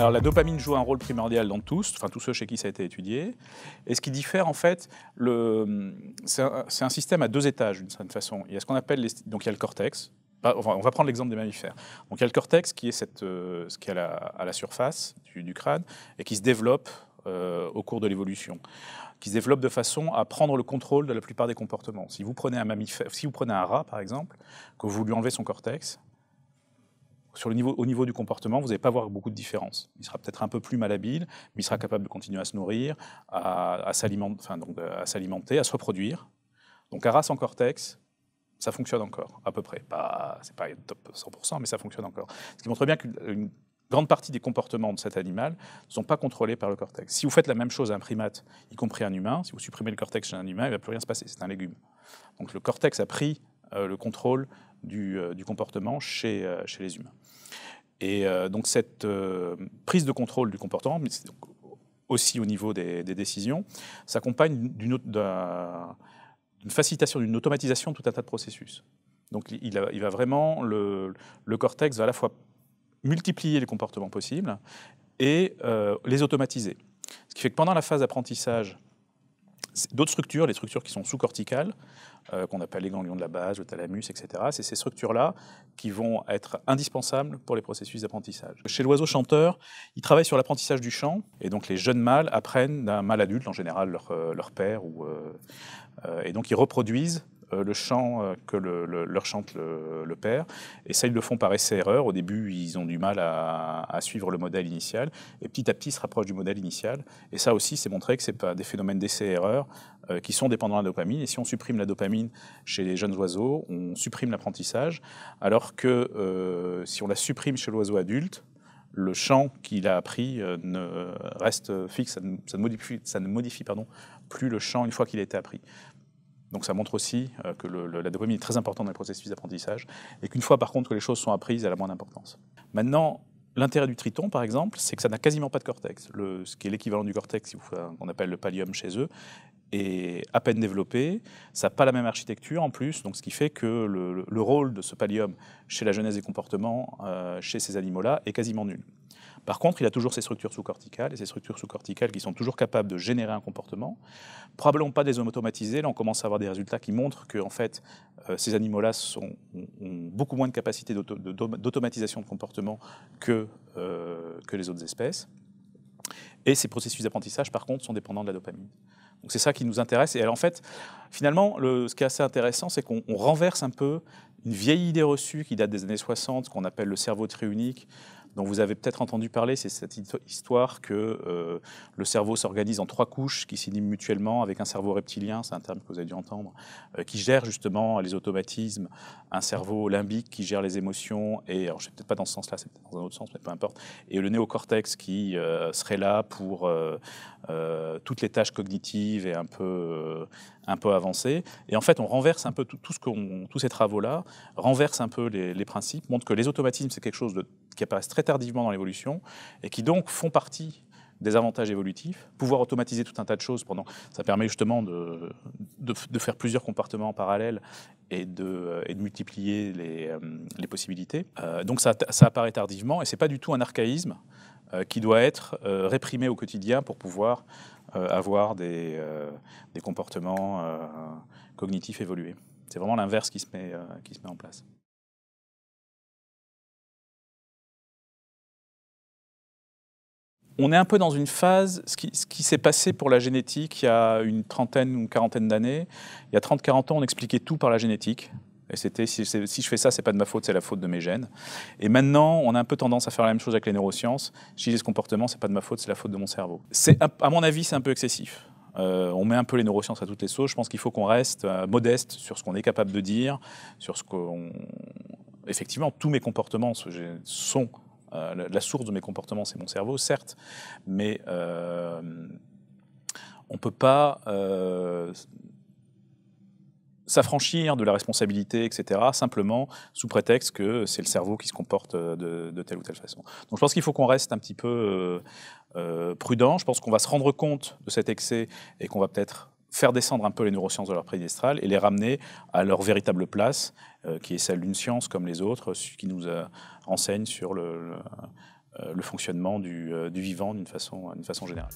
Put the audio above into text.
Alors la dopamine joue un rôle primordial dans tous, enfin tous ceux chez qui ça a été étudié. Et ce qui diffère en fait, c'est un, système à deux étages d'une certaine façon. Il y a ce qu'on appelle donc il y a le cortex. on va prendre l'exemple des mammifères. Donc il y a le cortex qui est euh, ce qui est à la, à la surface du, crâne et qui se développe euh, au cours de l'évolution qui se développe de façon à prendre le contrôle de la plupart des comportements. Si vous prenez si vous prenez un rat par exemple, que vous lui enlevez son cortex, sur le niveau, au niveau du comportement, vous n'allez pas voir beaucoup de différence. Il sera peut-être un peu plus malhabile, mais il sera capable de continuer à se nourrir, à, euh, s'alimenter, à se reproduire. Donc à race en cortex, ça fonctionne encore, à peu près. Pas, c'est pas top 100%, mais ça fonctionne encore. Ce qui montre bien qu'une grande partie des comportements de cet animal ne sont pas contrôlés par le cortex. Si vous faites la même chose à un primate, y compris un humain, si vous supprimez le cortex chez un humain, il ne va plus rien se passer, c'est un légume. Donc le cortex a pris euh, le contrôle euh, du, comportement chez, euh, chez, les humains. Et euh, donc cette prise de contrôle du comportement, mais aussi au niveau des, décisions, s'accompagne d'une facilitation, d'une automatisation de tout un tas de processus. Donc il, va vraiment, le, cortex va à la fois multiplier les comportements possibles et les automatiser. Ce qui fait que pendant la phase d'apprentissage, D'autres structures, les structures qui sont sous-corticales, euh, qu'on appelle les ganglions de la base, le thalamus, etc., c'est ces structures-là qui vont être indispensables pour les processus d'apprentissage. Chez l'oiseau chanteur, il travaille sur l'apprentissage du chant, et donc les jeunes mâles apprennent d'un mâle adulte, en général leur, euh, père, euh, et donc ils reproduisent euh, le chant euh, que leur chante le, père. Et ça, ils le font par essai-erreur. Au début, ils ont du mal à, suivre le modèle initial. Et petit à petit, ils se rapprochent du modèle initial. Et ça aussi, c'est montré que ce c'est pas des phénomènes d'essai-erreur euh, qui sont dépendants de la dopamine. Et si on supprime la dopamine chez les jeunes oiseaux, on supprime l'apprentissage. Alors que si on la supprime chez l'oiseau adulte, le champ qu'il a appris ne reste fixe, ça ne, modifie, ça ne modifie pardon, plus le champ une fois qu'il a été appris. Donc ça montre aussi euh, que la dopamine est très importante dans le processus d'apprentissage et qu'une fois par contre que les choses sont apprises, elle a moins d'importance. Maintenant, l'intérêt du triton par exemple, c'est que ça n'a quasiment pas de cortex. ce qui est l'équivalent du cortex qu'on appelle le pallium chez eux est à peine développé, ça n'a pas la même architecture en plus, donc ce qui fait que le, rôle de ce pallium chez la jeunesse des comportements, euh, chez ces animaux-là, est quasiment nul. Par contre, il a toujours ces structures sous-corticales, et ces structures sous-corticales qui sont toujours capables de générer un comportement. Probablement pas des hommes automatisés, là on commence à avoir des résultats qui montrent que en fait, euh, ces animaux-là ont, beaucoup moins de capacité d'automatisation de, comportement que, euh, que les autres espèces. Et ces processus d'apprentissage, par contre, sont dépendants de la dopamine. Donc c'est ça qui nous intéresse. Et alors, en fait, finalement, ce qui est assez intéressant, c'est qu'on renverse un peu une vieille idée reçue qui date des années 60, qu'on appelle le cerveau triunique, dont vous avez peut-être entendu parler, c'est cette histoire que euh, le cerveau s'organise en trois couches qui s'iniment mutuellement avec un cerveau reptilien, c'est un terme que vous avez dû entendre, euh, qui gère justement les automatismes, un cerveau limbique qui gère les émotions, et je peut-être pas dans ce sens-là, c'est dans un autre sens, mais peu importe, et le néocortex qui euh, serait là pour toutes les tâches cognitives et un peu, un peu avancées. Et en fait, on renverse un peu tout ce qu'on, tous ces travaux-là renverse un peu les, principes, montre que les automatismes, c'est quelque chose qui apparaissent très tardivement dans l'évolution et qui donc font partie des avantages évolutifs, pouvoir automatiser tout un tas de choses pendant, ça permet justement de, faire plusieurs comportements en parallèle et de, multiplier les, euh, possibilités. Euh, donc ça, apparaît tardivement et ce n'est pas du tout un archaïsme euh, qui doit être réprimé au quotidien pour pouvoir avoir des comportements cognitifs évolués. C'est vraiment l'inverse euh, qui, se met, en place. On est un peu dans une phase, ce qui, s'est passé pour la génétique il y a une trentaine ou une quarantaine d'années. Il y a 30-40 ans, on expliquait tout par la génétique. Et c'était si, je fais ça, n'est pas de ma faute, c'est la faute de mes gènes. Et maintenant, on a un peu tendance à faire la même chose avec les neurosciences. Si j'ai ce comportement, c'est pas de ma faute, c'est la faute de mon cerveau. à mon avis, c'est un peu excessif. Euh, on met un peu les neurosciences à toutes les sauces. Je pense qu'il faut qu'on reste euh, modeste sur ce qu'on est capable de dire, sur ce qu'on. Effectivement, tous mes comportements sont. Euh, la source de mes comportements, c'est mon cerveau, certes, mais on ne peut pas s'affranchir de la responsabilité, etc., simplement sous prétexte que c'est le cerveau qui se comporte euh, de, telle ou telle façon. Donc je pense qu'il faut qu'on reste un petit peu euh, euh, prudent. Je pense qu'on va se rendre compte de cet excès et qu'on va peut-être faire descendre un peu les neurosciences de leur prédestral et les ramener à leur véritable place, qui est celle d'une science comme les autres, qui nous enseigne sur le, le, fonctionnement du, vivant d'une façon, façon générale.